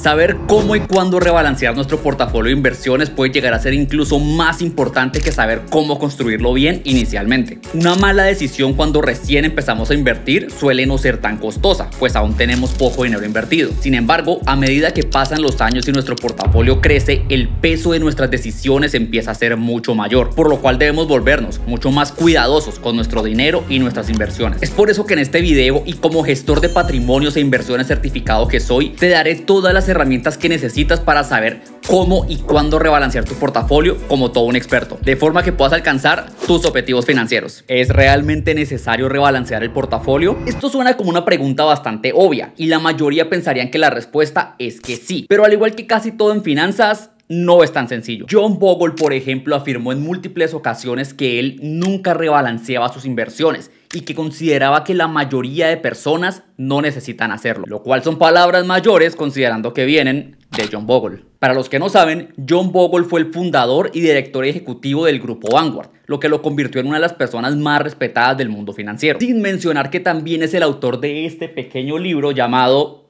Saber cómo y cuándo rebalancear nuestro portafolio de inversiones puede llegar a ser incluso más importante que saber cómo construirlo bien inicialmente. Una mala decisión cuando recién empezamos a invertir suele no ser tan costosa, pues aún tenemos poco dinero invertido. Sin embargo, a medida que pasan los años y nuestro portafolio crece, el peso de nuestras decisiones empieza a ser mucho mayor, por lo cual debemos volvernos mucho más cuidadosos con nuestro dinero y nuestras inversiones. Es por eso que en este video y como gestor de patrimonios e inversiones certificado que soy, te daré todas las herramientas que necesitas para saber cómo y cuándo rebalancear tu portafolio como todo un experto, de forma que puedas alcanzar tus objetivos financieros. ¿Es realmente necesario rebalancear el portafolio? Esto suena como una pregunta bastante obvia y la mayoría pensarían que la respuesta es que sí, pero al igual que casi todo en finanzas, no es tan sencillo. John Bogle, por ejemplo, afirmó en múltiples ocasiones que él nunca rebalanceaba sus inversiones y que consideraba que la mayoría de personas no necesitan hacerlo, lo cual son palabras mayores considerando que vienen de John Bogle. Para los que no saben, John Bogle fue el fundador y director ejecutivo del grupo Vanguard, lo que lo convirtió en una de las personas más respetadas del mundo financiero. Sin mencionar que también es el autor de este pequeño libro llamado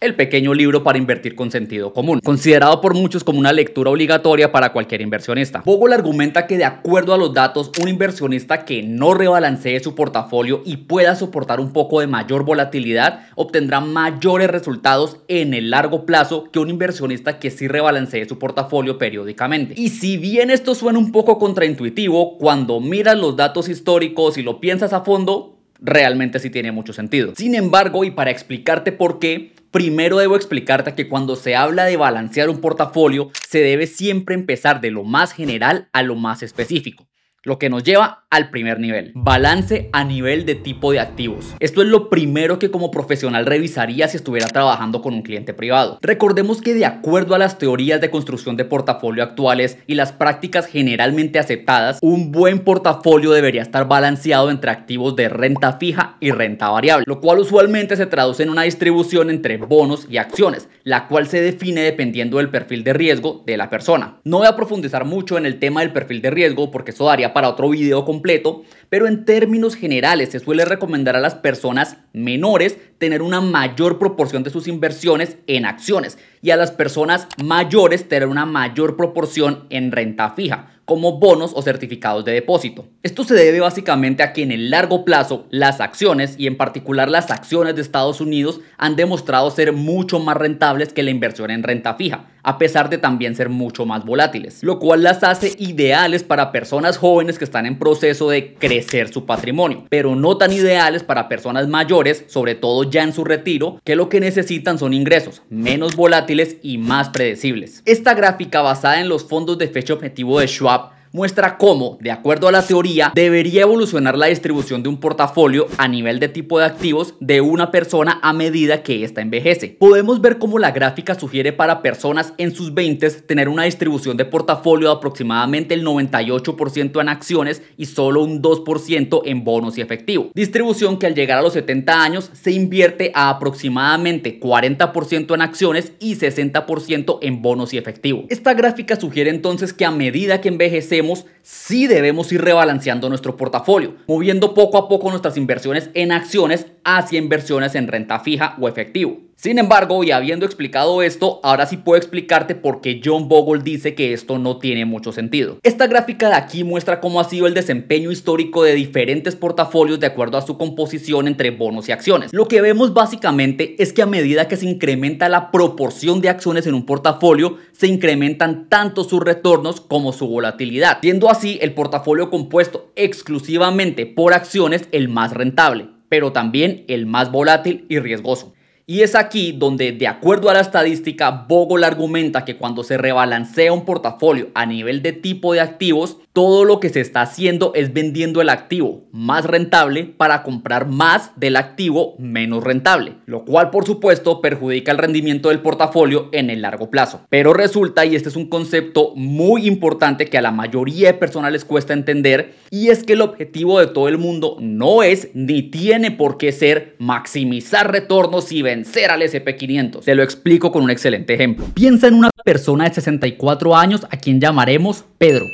el pequeño libro para invertir con sentido común, considerado por muchos como una lectura obligatoria para cualquier inversionista. Bogle argumenta que de acuerdo a los datos, un inversionista que no rebalancee su portafolio y pueda soportar un poco de mayor volatilidad obtendrá mayores resultados en el largo plazo que un inversionista que sí rebalancee su portafolio periódicamente. Y si bien esto suena un poco contraintuitivo, cuando miras los datos históricos y lo piensas a fondo, realmente sí tiene mucho sentido. Sin embargo, y para explicarte por qué, Primero debo explicarte que cuando se habla de balancear un portafolio, se debe siempre empezar de lo más general a lo más específico. Lo que nos lleva al primer nivel. Balance a nivel de tipo de activos. Esto es lo primero que como profesional revisaría si estuviera trabajando con un cliente privado. Recordemos que de acuerdo a las teorías de construcción de portafolio actuales y las prácticas generalmente aceptadas, un buen portafolio debería estar balanceado entre activos de renta fija y renta variable, lo cual usualmente se traduce en una distribución entre bonos y acciones, la cual se define dependiendo del perfil de riesgo de la persona. No voy a profundizar mucho en el tema del perfil de riesgo porque eso daría para otro video completo, pero en términos generales se suele recomendar a las personas menores tener una mayor proporción de sus inversiones en acciones y a las personas mayores tener una mayor proporción en renta fija como bonos o certificados de depósito. Esto se debe básicamente a que en el largo plazo las acciones y en particular las acciones de Estados Unidos han demostrado ser mucho más rentables que la inversión en renta fija, a pesar de también ser mucho más volátiles, lo cual las hace ideales para personas jóvenes que están en proceso de crecer su patrimonio, pero no tan ideales para personas mayores, sobre todo ya en su retiro, que lo que necesitan son ingresos menos volátiles y más predecibles. Esta gráfica basada en los fondos de fecha objetivo de Schwab muestra cómo, de acuerdo a la teoría, debería evolucionar la distribución de un portafolio a nivel de tipo de activos de una persona a medida que ésta envejece. Podemos ver cómo la gráfica sugiere para personas en sus 20 tener una distribución de portafolio de aproximadamente el 98% en acciones y solo un 2% en bonos y efectivo. Distribución que al llegar a los 70 años se invierte a aproximadamente 40% en acciones y 60% en bonos y efectivo. Esta gráfica sugiere entonces que a medida que envejece si debemos ir rebalanceando nuestro portafolio, moviendo poco a poco nuestras inversiones en acciones hacia inversiones en renta fija o efectivo. Sin embargo, y habiendo explicado esto, ahora sí puedo explicarte por qué John Bogle dice que esto no tiene mucho sentido. Esta gráfica de aquí muestra cómo ha sido el desempeño histórico de diferentes portafolios de acuerdo a su composición entre bonos y acciones. Lo que vemos básicamente es que a medida que se incrementa la proporción de acciones en un portafolio, se incrementan tanto sus retornos como su volatilidad, siendo así el portafolio compuesto exclusivamente por acciones el más rentable pero también el más volátil y riesgoso. Y es aquí donde, de acuerdo a la estadística, Bogle argumenta que cuando se rebalancea un portafolio a nivel de tipo de activos, todo lo que se está haciendo es vendiendo el activo más rentable para comprar más del activo menos rentable, lo cual por supuesto perjudica el rendimiento del portafolio en el largo plazo. Pero resulta, y este es un concepto muy importante que a la mayoría de personas les cuesta entender, y es que el objetivo de todo el mundo no es ni tiene por qué ser maximizar retornos y vender vencer al SP500. Te lo explico con un excelente ejemplo. Piensa en una persona de 64 años a quien llamaremos Pedro.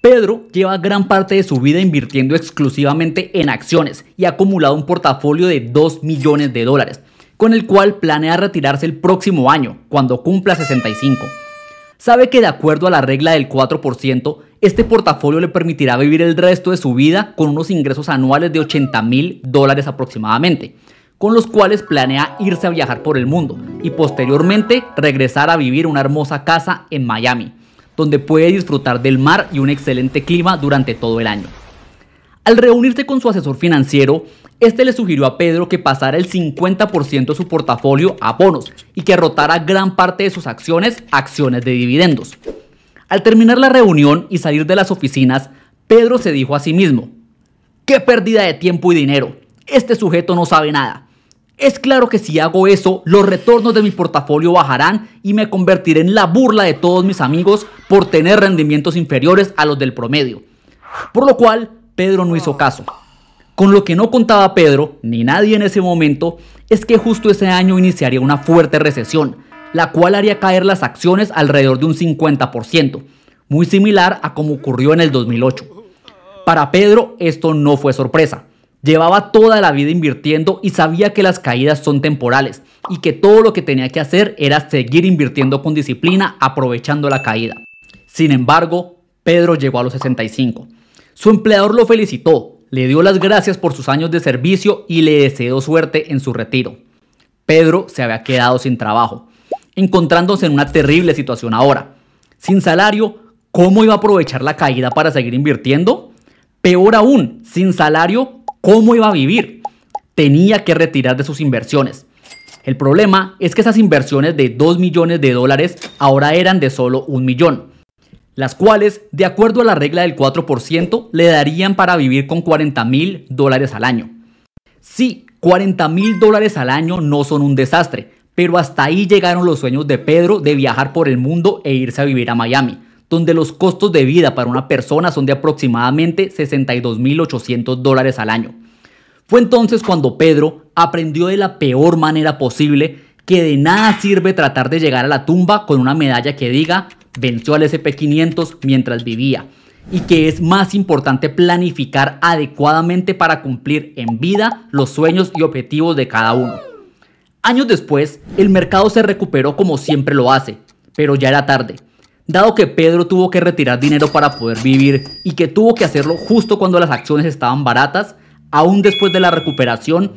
Pedro lleva gran parte de su vida invirtiendo exclusivamente en acciones y ha acumulado un portafolio de 2 millones de dólares, con el cual planea retirarse el próximo año, cuando cumpla 65. Sabe que de acuerdo a la regla del 4%, este portafolio le permitirá vivir el resto de su vida con unos ingresos anuales de 80 mil dólares aproximadamente con los cuales planea irse a viajar por el mundo y posteriormente regresar a vivir una hermosa casa en Miami, donde puede disfrutar del mar y un excelente clima durante todo el año. Al reunirse con su asesor financiero, este le sugirió a Pedro que pasara el 50% de su portafolio a bonos y que rotara gran parte de sus acciones a acciones de dividendos. Al terminar la reunión y salir de las oficinas, Pedro se dijo a sí mismo, ¡qué pérdida de tiempo y dinero! Este sujeto no sabe nada. Es claro que si hago eso, los retornos de mi portafolio bajarán y me convertiré en la burla de todos mis amigos por tener rendimientos inferiores a los del promedio. Por lo cual, Pedro no hizo caso. Con lo que no contaba Pedro, ni nadie en ese momento, es que justo ese año iniciaría una fuerte recesión, la cual haría caer las acciones alrededor de un 50%, muy similar a como ocurrió en el 2008. Para Pedro esto no fue sorpresa. Llevaba toda la vida invirtiendo y sabía que las caídas son temporales y que todo lo que tenía que hacer era seguir invirtiendo con disciplina aprovechando la caída. Sin embargo, Pedro llegó a los 65. Su empleador lo felicitó, le dio las gracias por sus años de servicio y le deseó suerte en su retiro. Pedro se había quedado sin trabajo, encontrándose en una terrible situación ahora. Sin salario, ¿cómo iba a aprovechar la caída para seguir invirtiendo? Peor aún, sin salario, ¿Cómo iba a vivir? Tenía que retirar de sus inversiones. El problema es que esas inversiones de 2 millones de dólares ahora eran de solo 1 millón, las cuales, de acuerdo a la regla del 4%, le darían para vivir con 40 mil dólares al año. Sí, 40 mil dólares al año no son un desastre, pero hasta ahí llegaron los sueños de Pedro de viajar por el mundo e irse a vivir a Miami donde los costos de vida para una persona son de aproximadamente 62.800 dólares al año. Fue entonces cuando Pedro aprendió de la peor manera posible que de nada sirve tratar de llegar a la tumba con una medalla que diga venció al SP500 mientras vivía y que es más importante planificar adecuadamente para cumplir en vida los sueños y objetivos de cada uno. Años después, el mercado se recuperó como siempre lo hace, pero ya era tarde Dado que Pedro tuvo que retirar dinero para poder vivir y que tuvo que hacerlo justo cuando las acciones estaban baratas, aún después de la recuperación,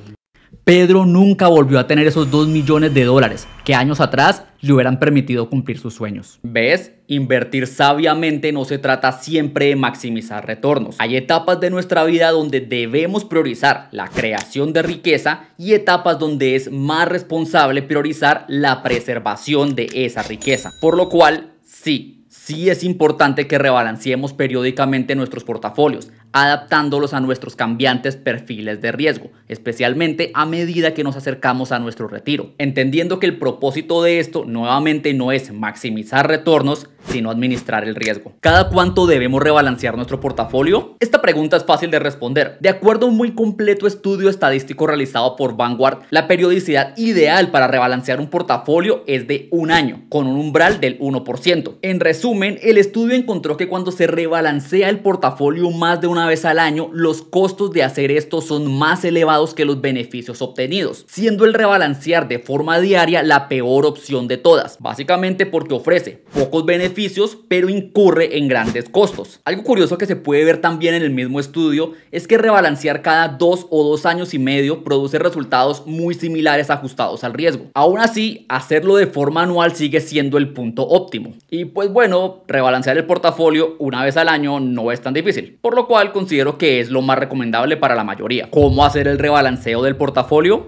Pedro nunca volvió a tener esos 2 millones de dólares que años atrás le hubieran permitido cumplir sus sueños. ¿Ves? Invertir sabiamente no se trata siempre de maximizar retornos. Hay etapas de nuestra vida donde debemos priorizar la creación de riqueza y etapas donde es más responsable priorizar la preservación de esa riqueza. Por lo cual, Sí, sí es importante que rebalanceemos periódicamente nuestros portafolios, adaptándolos a nuestros cambiantes perfiles de riesgo, especialmente a medida que nos acercamos a nuestro retiro, entendiendo que el propósito de esto nuevamente no es maximizar retornos, sino administrar el riesgo. ¿Cada cuánto debemos rebalancear nuestro portafolio? Esta pregunta es fácil de responder. De acuerdo a un muy completo estudio estadístico realizado por Vanguard, la periodicidad ideal para rebalancear un portafolio es de un año, con un umbral del 1%. En resumen, el estudio encontró que cuando se rebalancea el portafolio más de una vez al año, los costos de hacer esto son más elevados que los beneficios obtenidos, siendo el rebalancear de forma diaria la peor opción de todas, básicamente porque ofrece pocos beneficios pero incurre en grandes costos. Algo curioso que se puede ver también en el mismo estudio es que rebalancear cada dos o dos años y medio produce resultados muy similares ajustados al riesgo. Aún así, hacerlo de forma anual sigue siendo el punto óptimo. Y pues bueno, rebalancear el portafolio una vez al año no es tan difícil, por lo cual considero que es lo más recomendable para la mayoría. ¿Cómo hacer el rebalanceo del portafolio?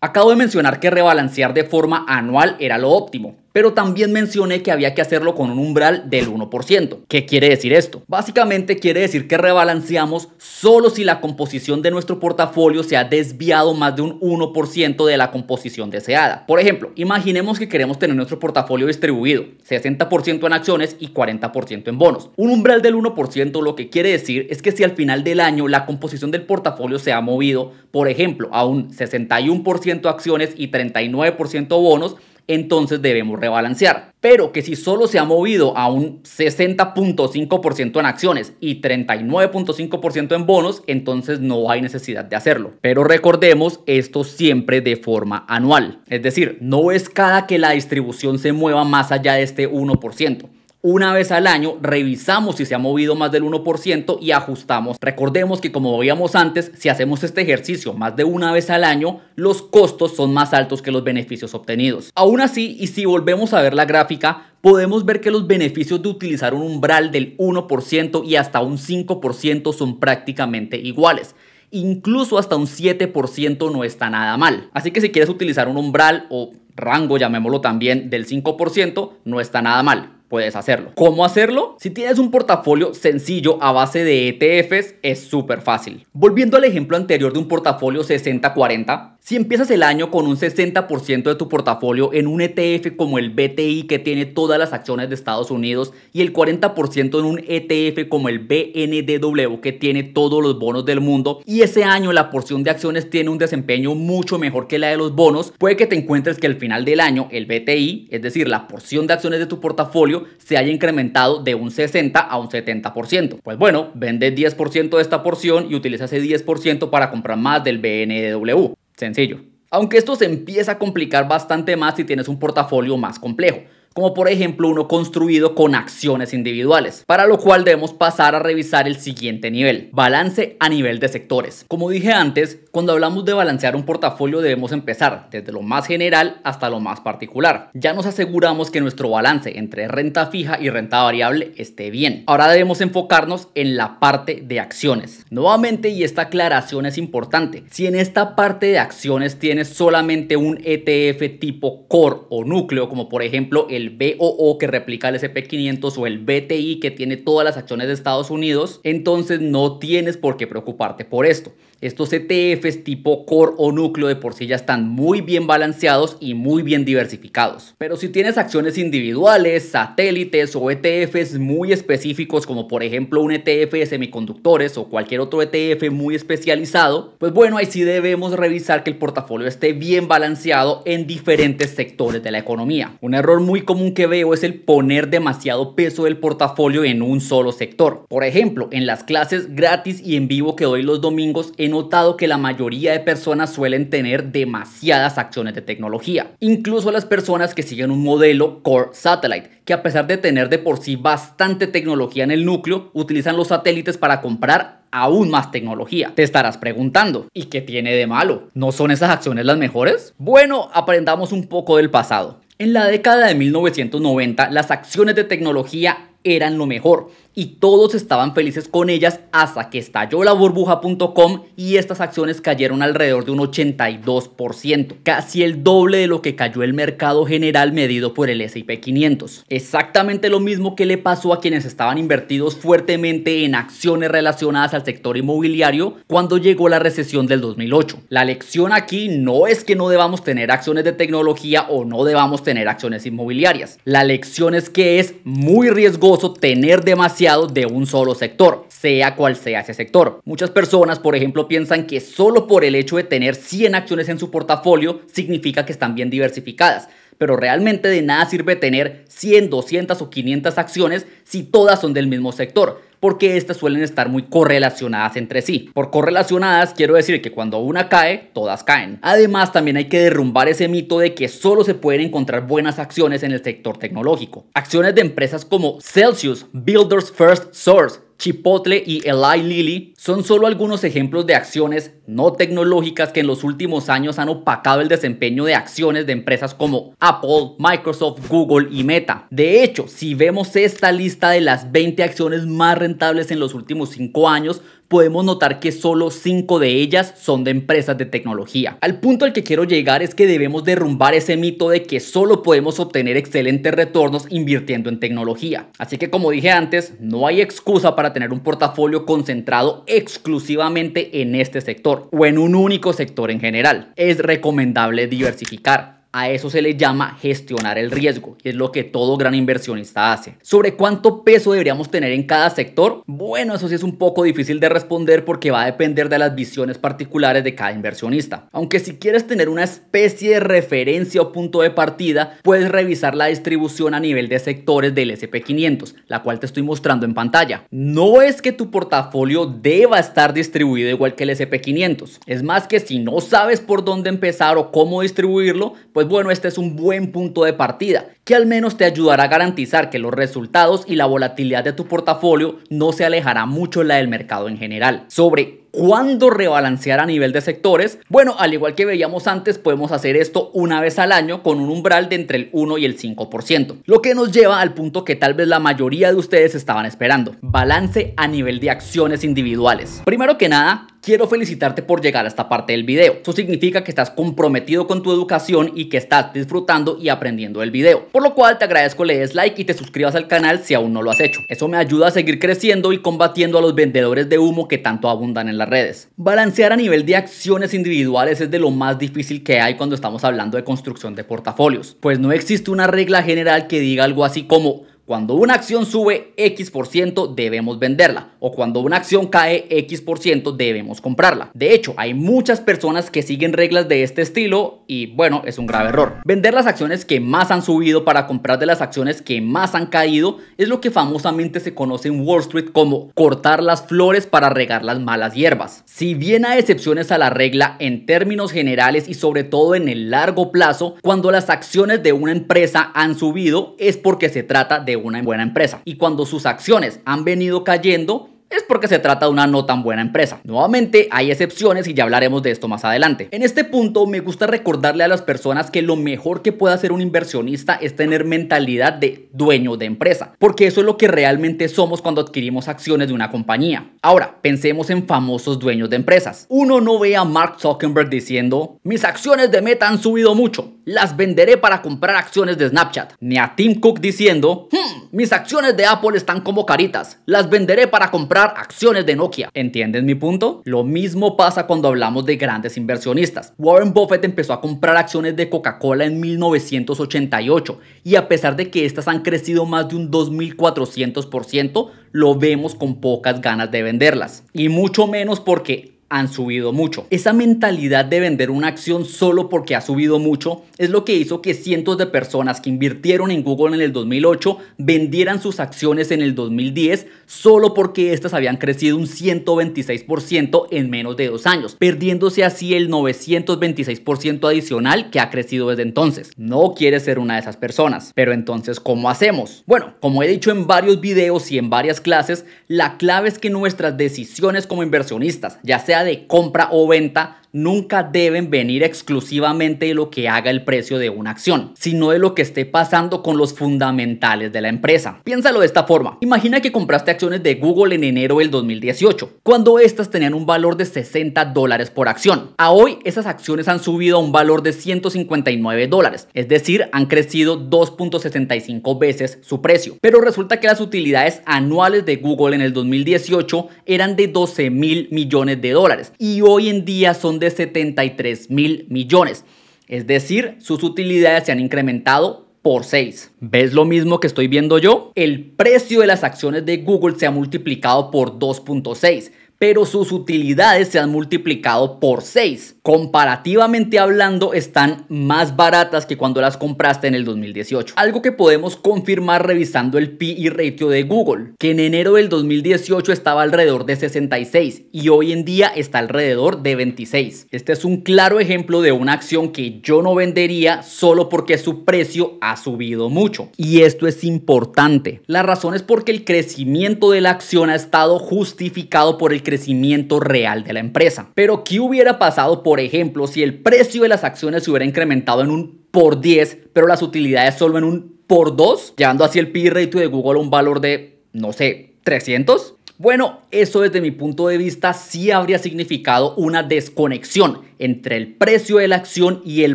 Acabo de mencionar que rebalancear de forma anual era lo óptimo, pero también mencioné que había que hacerlo con un umbral del 1%. ¿Qué quiere decir esto? Básicamente quiere decir que rebalanceamos solo si la composición de nuestro portafolio se ha desviado más de un 1% de la composición deseada. Por ejemplo, imaginemos que queremos tener nuestro portafolio distribuido, 60% en acciones y 40% en bonos. Un umbral del 1% lo que quiere decir es que si al final del año la composición del portafolio se ha movido, por ejemplo, a un 61% acciones y 39% bonos, entonces debemos rebalancear. Pero que si solo se ha movido a un 60.5% en acciones y 39.5% en bonos, entonces no hay necesidad de hacerlo. Pero recordemos esto siempre de forma anual. Es decir, no es cada que la distribución se mueva más allá de este 1%. Una vez al año revisamos si se ha movido más del 1% y ajustamos. Recordemos que como veíamos antes, si hacemos este ejercicio más de una vez al año, los costos son más altos que los beneficios obtenidos. Aún así, y si volvemos a ver la gráfica, podemos ver que los beneficios de utilizar un umbral del 1% y hasta un 5% son prácticamente iguales incluso hasta un 7% no está nada mal. Así que si quieres utilizar un umbral o rango, llamémoslo también, del 5%, no está nada mal puedes hacerlo. ¿Cómo hacerlo? Si tienes un portafolio sencillo a base de ETFs, es súper fácil. Volviendo al ejemplo anterior de un portafolio 60-40, si empiezas el año con un 60% de tu portafolio en un ETF como el BTI que tiene todas las acciones de Estados Unidos y el 40% en un ETF como el BNDW que tiene todos los bonos del mundo y ese año la porción de acciones tiene un desempeño mucho mejor que la de los bonos, puede que te encuentres que al final del año el BTI, es decir, la porción de acciones de tu portafolio, se haya incrementado de un 60 a un 70%. Pues bueno, vende 10% de esta porción y utiliza ese 10% para comprar más del BNDW. Sencillo. Aunque esto se empieza a complicar bastante más si tienes un portafolio más complejo como por ejemplo uno construido con acciones individuales, para lo cual debemos pasar a revisar el siguiente nivel, balance a nivel de sectores. Como dije antes, cuando hablamos de balancear un portafolio debemos empezar desde lo más general hasta lo más particular. Ya nos aseguramos que nuestro balance entre renta fija y renta variable esté bien. Ahora debemos enfocarnos en la parte de acciones. Nuevamente, y esta aclaración es importante, si en esta parte de acciones tienes solamente un ETF tipo core o núcleo, como por ejemplo el el BOO que replica el SP500 o el BTI que tiene todas las acciones de Estados Unidos, entonces no tienes por qué preocuparte por esto. Estos ETFs tipo core o núcleo de por sí ya están muy bien balanceados y muy bien diversificados. Pero si tienes acciones individuales, satélites o ETFs muy específicos como por ejemplo un ETF de semiconductores o cualquier otro ETF muy especializado, pues bueno, ahí sí debemos revisar que el portafolio esté bien balanceado en diferentes sectores de la economía. Un error muy común que veo es el poner demasiado peso del portafolio en un solo sector. Por ejemplo, en las clases gratis y en vivo que doy los domingos en notado que la mayoría de personas suelen tener demasiadas acciones de tecnología, incluso las personas que siguen un modelo Core Satellite, que a pesar de tener de por sí bastante tecnología en el núcleo, utilizan los satélites para comprar aún más tecnología. Te estarás preguntando, ¿y qué tiene de malo? ¿No son esas acciones las mejores? Bueno, aprendamos un poco del pasado. En la década de 1990, las acciones de tecnología eran lo mejor y todos estaban felices con ellas hasta que estalló la burbuja.com y estas acciones cayeron alrededor de un 82%, casi el doble de lo que cayó el mercado general medido por el S&P 500. Exactamente lo mismo que le pasó a quienes estaban invertidos fuertemente en acciones relacionadas al sector inmobiliario cuando llegó la recesión del 2008. La lección aquí no es que no debamos tener acciones de tecnología o no debamos tener acciones inmobiliarias. La lección es que es muy riesgoso tener demasiado de un solo sector, sea cual sea ese sector. Muchas personas, por ejemplo, piensan que solo por el hecho de tener 100 acciones en su portafolio significa que están bien diversificadas pero realmente de nada sirve tener 100, 200 o 500 acciones si todas son del mismo sector porque estas suelen estar muy correlacionadas entre sí. Por correlacionadas quiero decir que cuando una cae, todas caen. Además, también hay que derrumbar ese mito de que solo se pueden encontrar buenas acciones en el sector tecnológico. Acciones de empresas como Celsius, Builders First Source, Chipotle y Eli Lilly son solo algunos ejemplos de acciones no tecnológicas que en los últimos años han opacado el desempeño de acciones de empresas como Apple, Microsoft, Google y Meta. De hecho, si vemos esta lista de las 20 acciones más rentables en los últimos 5 años, podemos notar que solo 5 de ellas son de empresas de tecnología. Al punto al que quiero llegar es que debemos derrumbar ese mito de que solo podemos obtener excelentes retornos invirtiendo en tecnología. Así que como dije antes, no hay excusa para tener un portafolio concentrado exclusivamente en este sector o en un único sector en general. Es recomendable diversificar. A eso se le llama gestionar el riesgo y es lo que todo gran inversionista hace. ¿Sobre cuánto peso deberíamos tener en cada sector? Bueno, eso sí es un poco difícil de responder porque va a depender de las visiones particulares de cada inversionista. Aunque si quieres tener una especie de referencia o punto de partida, puedes revisar la distribución a nivel de sectores del SP500, la cual te estoy mostrando en pantalla. No es que tu portafolio deba estar distribuido igual que el SP500. Es más que si no sabes por dónde empezar o cómo distribuirlo, pues pues bueno, este es un buen punto de partida, que al menos te ayudará a garantizar que los resultados y la volatilidad de tu portafolio no se alejará mucho de la del mercado en general. Sobre ¿Cuándo rebalancear a nivel de sectores? Bueno, al igual que veíamos antes, podemos hacer esto una vez al año con un umbral de entre el 1 y el 5%, lo que nos lleva al punto que tal vez la mayoría de ustedes estaban esperando, balance a nivel de acciones individuales. Primero que nada, quiero felicitarte por llegar a esta parte del video. Eso significa que estás comprometido con tu educación y que estás disfrutando y aprendiendo el video. Por lo cual te agradezco le des like y te suscribas al canal si aún no lo has hecho. Eso me ayuda a seguir creciendo y combatiendo a los vendedores de humo que tanto abundan en las redes. Balancear a nivel de acciones individuales es de lo más difícil que hay cuando estamos hablando de construcción de portafolios, pues no existe una regla general que diga algo así como cuando una acción sube X% ciento, debemos venderla o cuando una acción cae X% ciento, debemos comprarla. De hecho, hay muchas personas que siguen reglas de este estilo y bueno, es un grave error. Vender las acciones que más han subido para comprar de las acciones que más han caído es lo que famosamente se conoce en Wall Street como cortar las flores para regar las malas hierbas. Si bien hay excepciones a la regla en términos generales y sobre todo en el largo plazo, cuando las acciones de una empresa han subido es porque se trata de una buena empresa. Y cuando sus acciones han venido cayendo, es porque se trata de una no tan buena empresa. Nuevamente, hay excepciones y ya hablaremos de esto más adelante. En este punto, me gusta recordarle a las personas que lo mejor que puede hacer un inversionista es tener mentalidad de dueño de empresa, porque eso es lo que realmente somos cuando adquirimos acciones de una compañía. Ahora, pensemos en famosos dueños de empresas. Uno no ve a Mark Zuckerberg diciendo, mis acciones de Meta han subido mucho, las venderé para comprar acciones de Snapchat, ni a Tim Cook diciendo, hmm, mis acciones de Apple están como caritas, las venderé para comprar acciones de Nokia. ¿Entienden mi punto? Lo mismo pasa cuando hablamos de grandes inversionistas. Warren Buffett empezó a comprar acciones de Coca-Cola en 1988 y a pesar de que estas han crecido más de un 2400%, lo vemos con pocas ganas de venderlas. Y mucho menos porque han subido mucho. Esa mentalidad de vender una acción solo porque ha subido mucho es lo que hizo que cientos de personas que invirtieron en Google en el 2008 vendieran sus acciones en el 2010 solo porque éstas habían crecido un 126% en menos de dos años, perdiéndose así el 926% adicional que ha crecido desde entonces. No quieres ser una de esas personas. Pero entonces, ¿cómo hacemos? Bueno, como he dicho en varios videos y en varias clases, la clave es que nuestras decisiones como inversionistas, ya sean de compra o venta nunca deben venir exclusivamente de lo que haga el precio de una acción, sino de lo que esté pasando con los fundamentales de la empresa. Piénsalo de esta forma. Imagina que compraste acciones de Google en enero del 2018, cuando estas tenían un valor de 60 dólares por acción. A hoy esas acciones han subido a un valor de 159 dólares, es decir, han crecido 2.65 veces su precio. Pero resulta que las utilidades anuales de Google en el 2018 eran de 12 mil millones de dólares y hoy en día son de 73 mil millones. Es decir, sus utilidades se han incrementado por 6. ¿Ves lo mismo que estoy viendo yo? El precio de las acciones de Google se ha multiplicado por 2.6, pero sus utilidades se han multiplicado por 6 comparativamente hablando están más baratas que cuando las compraste en el 2018. Algo que podemos confirmar revisando el y ratio de Google, que en enero del 2018 estaba alrededor de 66 y hoy en día está alrededor de 26. Este es un claro ejemplo de una acción que yo no vendería solo porque su precio ha subido mucho. Y esto es importante. La razón es porque el crecimiento de la acción ha estado justificado por el crecimiento real de la empresa. Pero ¿qué hubiera pasado por por ejemplo, si el precio de las acciones se hubiera incrementado en un por 10, pero las utilidades solo en un por 2, llevando así el p e ratio de Google a un valor de, no sé, 300, bueno, eso desde mi punto de vista sí habría significado una desconexión entre el precio de la acción y el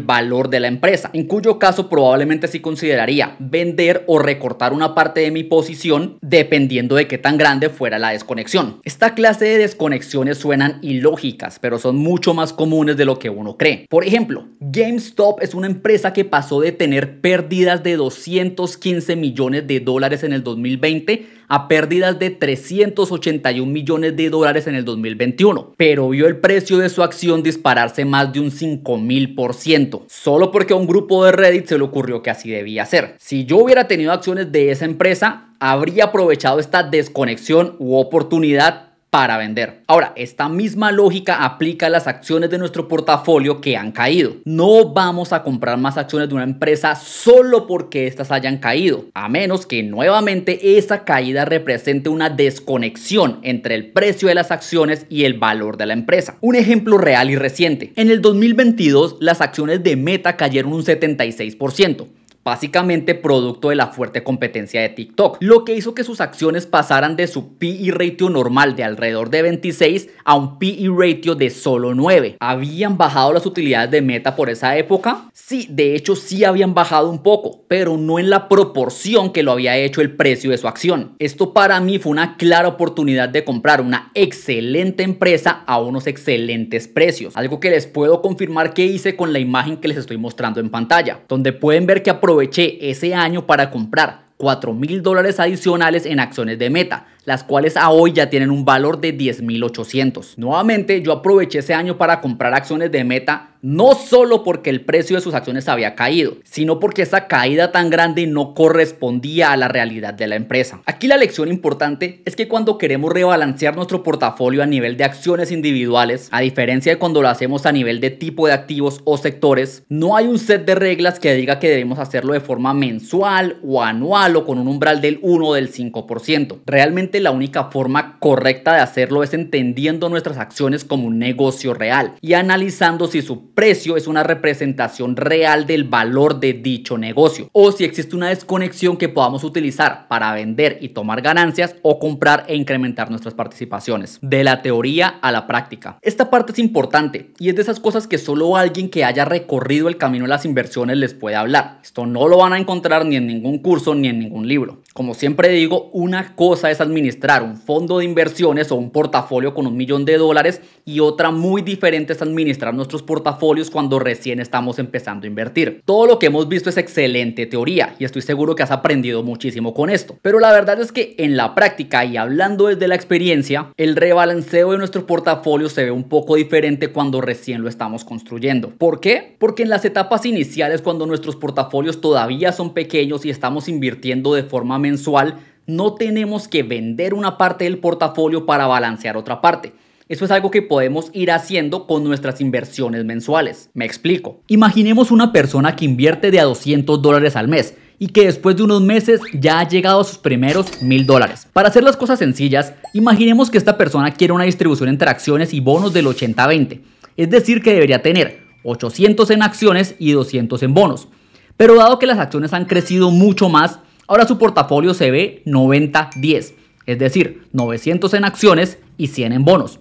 valor de la empresa, en cuyo caso probablemente sí consideraría vender o recortar una parte de mi posición dependiendo de qué tan grande fuera la desconexión. Esta clase de desconexiones suenan ilógicas, pero son mucho más comunes de lo que uno cree. Por ejemplo, GameStop es una empresa que pasó de tener pérdidas de 215 millones de dólares en el 2020 a pérdidas de 381 millones de dólares en el 2021, pero vio el precio de su acción dispararse más de un 5000%, solo porque a un grupo de Reddit se le ocurrió que así debía ser. Si yo hubiera tenido acciones de esa empresa, habría aprovechado esta desconexión u oportunidad para vender. Ahora, esta misma lógica aplica a las acciones de nuestro portafolio que han caído. No vamos a comprar más acciones de una empresa solo porque éstas hayan caído, a menos que nuevamente esa caída represente una desconexión entre el precio de las acciones y el valor de la empresa. Un ejemplo real y reciente. En el 2022, las acciones de Meta cayeron un 76% básicamente producto de la fuerte competencia de TikTok, lo que hizo que sus acciones pasaran de su PE ratio normal de alrededor de 26 a un y e ratio de solo 9. ¿Habían bajado las utilidades de Meta por esa época? Sí, de hecho sí habían bajado un poco, pero no en la proporción que lo había hecho el precio de su acción. Esto para mí fue una clara oportunidad de comprar una excelente empresa a unos excelentes precios, algo que les puedo confirmar que hice con la imagen que les estoy mostrando en pantalla, donde pueden ver que aprovecharon aproveché ese año para comprar 4 mil dólares adicionales en acciones de Meta, las cuales a hoy ya tienen un valor de 10.800. Nuevamente, yo aproveché ese año para comprar acciones de Meta no solo porque el precio de sus acciones había caído, sino porque esa caída tan grande no correspondía a la realidad de la empresa. Aquí la lección importante es que cuando queremos rebalancear nuestro portafolio a nivel de acciones individuales, a diferencia de cuando lo hacemos a nivel de tipo de activos o sectores, no hay un set de reglas que diga que debemos hacerlo de forma mensual o anual o con un umbral del 1 o del 5%. Realmente la única forma correcta de hacerlo es entendiendo nuestras acciones como un negocio real y analizando si su precio es una representación real del valor de dicho negocio o si existe una desconexión que podamos utilizar para vender y tomar ganancias o comprar e incrementar nuestras participaciones. De la teoría a la práctica. Esta parte es importante y es de esas cosas que solo alguien que haya recorrido el camino de las inversiones les puede hablar. Esto no lo van a encontrar ni en ningún curso ni en ningún libro. Como siempre digo, una cosa es administrar un fondo de inversiones o un portafolio con un millón de dólares y otra muy diferente es administrar nuestros portafolios cuando recién estamos empezando a invertir. Todo lo que hemos visto es excelente teoría y estoy seguro que has aprendido muchísimo con esto. Pero la verdad es que en la práctica y hablando desde la experiencia, el rebalanceo de nuestro portafolio se ve un poco diferente cuando recién lo estamos construyendo. ¿Por qué? Porque en las etapas iniciales cuando nuestros portafolios todavía son pequeños y estamos invirtiendo de forma mensual, no tenemos que vender una parte del portafolio para balancear otra parte. Eso es algo que podemos ir haciendo con nuestras inversiones mensuales. Me explico. Imaginemos una persona que invierte de a 200 dólares al mes y que después de unos meses ya ha llegado a sus primeros 1000 dólares. Para hacer las cosas sencillas, imaginemos que esta persona quiere una distribución entre acciones y bonos del 80-20. Es decir, que debería tener 800 en acciones y 200 en bonos. Pero dado que las acciones han crecido mucho más, Ahora su portafolio se ve 90-10, es decir, 900 en acciones y 100 en bonos.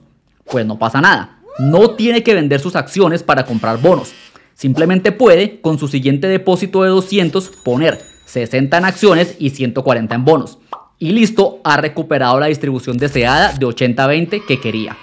Pues no pasa nada, no tiene que vender sus acciones para comprar bonos. Simplemente puede, con su siguiente depósito de 200, poner 60 en acciones y 140 en bonos. Y listo, ha recuperado la distribución deseada de 80-20 que quería.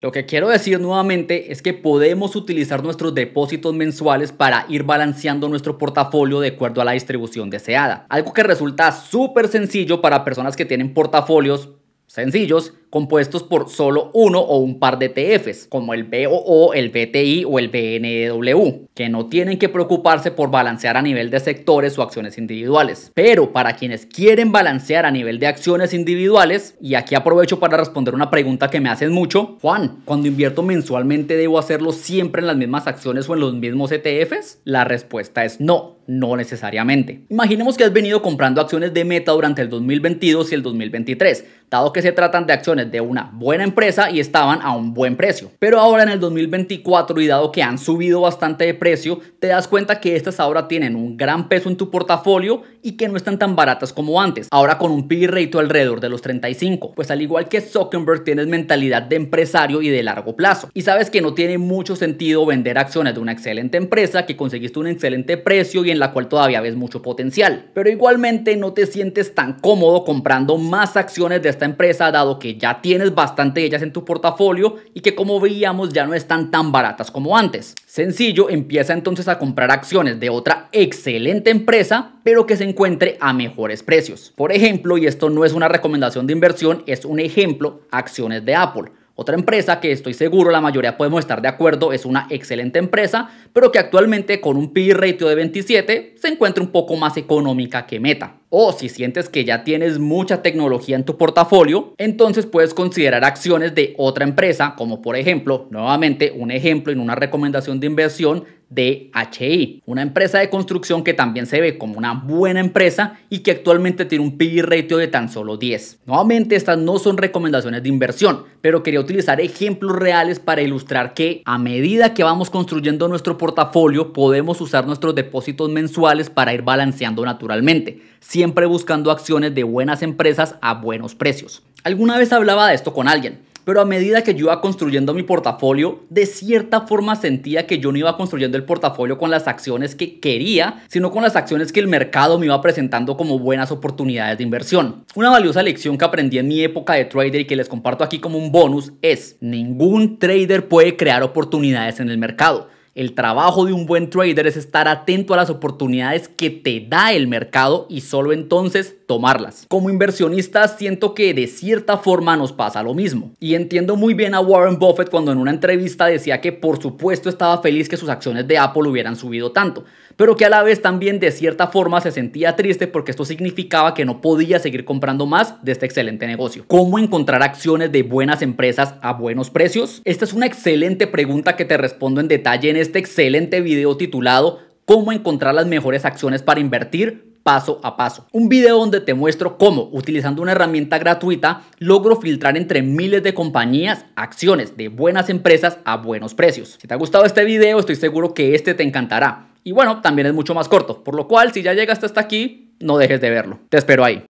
Lo que quiero decir nuevamente es que podemos utilizar nuestros depósitos mensuales para ir balanceando nuestro portafolio de acuerdo a la distribución deseada. Algo que resulta súper sencillo para personas que tienen portafolios sencillos compuestos por solo uno o un par de ETFs como el BOO, el BTI o el BNEW, que no tienen que preocuparse por balancear a nivel de sectores o acciones individuales. Pero para quienes quieren balancear a nivel de acciones individuales, y aquí aprovecho para responder una pregunta que me hacen mucho, Juan, cuando invierto mensualmente debo hacerlo siempre en las mismas acciones o en los mismos ETFs? La respuesta es no, no necesariamente. Imaginemos que has venido comprando acciones de Meta durante el 2022 y el 2023, dado que se tratan de acciones de una buena empresa y estaban a un buen precio. Pero ahora en el 2024 y dado que han subido bastante de precio, te das cuenta que estas ahora tienen un gran peso en tu portafolio y que no están tan baratas como antes. Ahora con un PI e rate alrededor de los 35. Pues al igual que Zuckerberg tienes mentalidad de empresario y de largo plazo. Y sabes que no tiene mucho sentido vender acciones de una excelente empresa que conseguiste un excelente precio y en la cual todavía ves mucho potencial. Pero igualmente no te sientes tan cómodo comprando más acciones de esta empresa dado que ya tienes bastante de ellas en tu portafolio y que como veíamos ya no están tan baratas como antes. Sencillo, empieza entonces a comprar acciones de otra excelente empresa, pero que se encuentre a mejores precios. Por ejemplo, y esto no es una recomendación de inversión, es un ejemplo, acciones de Apple. Otra empresa que estoy seguro la mayoría podemos estar de acuerdo es una excelente empresa, pero que actualmente con un PI e ratio de 27 se encuentra un poco más económica que Meta. O si sientes que ya tienes mucha tecnología en tu portafolio, entonces puedes considerar acciones de otra empresa, como por ejemplo, nuevamente un ejemplo en una recomendación de inversión de HI una empresa de construcción que también se ve como una buena empresa y que actualmente tiene un PIB ratio de tan solo 10. Nuevamente, estas no son recomendaciones de inversión, pero quería utilizar ejemplos reales para ilustrar que a medida que vamos construyendo nuestro portafolio, podemos usar nuestros depósitos mensuales para ir balanceando naturalmente, siempre buscando acciones de buenas empresas a buenos precios. Alguna vez hablaba de esto con alguien pero a medida que yo iba construyendo mi portafolio, de cierta forma sentía que yo no iba construyendo el portafolio con las acciones que quería, sino con las acciones que el mercado me iba presentando como buenas oportunidades de inversión. Una valiosa lección que aprendí en mi época de trader y que les comparto aquí como un bonus es, ningún trader puede crear oportunidades en el mercado. El trabajo de un buen trader es estar atento a las oportunidades que te da el mercado y solo entonces tomarlas. Como inversionista siento que de cierta forma nos pasa lo mismo. Y entiendo muy bien a Warren Buffett cuando en una entrevista decía que por supuesto estaba feliz que sus acciones de Apple hubieran subido tanto pero que a la vez también de cierta forma se sentía triste porque esto significaba que no podía seguir comprando más de este excelente negocio. ¿Cómo encontrar acciones de buenas empresas a buenos precios? Esta es una excelente pregunta que te respondo en detalle en este excelente video titulado Cómo encontrar las mejores acciones para invertir paso a paso. Un video donde te muestro cómo, utilizando una herramienta gratuita, logro filtrar entre miles de compañías acciones de buenas empresas a buenos precios. Si te ha gustado este video, estoy seguro que este te encantará. Y bueno, también es mucho más corto, por lo cual si ya llegaste hasta aquí, no dejes de verlo. Te espero ahí.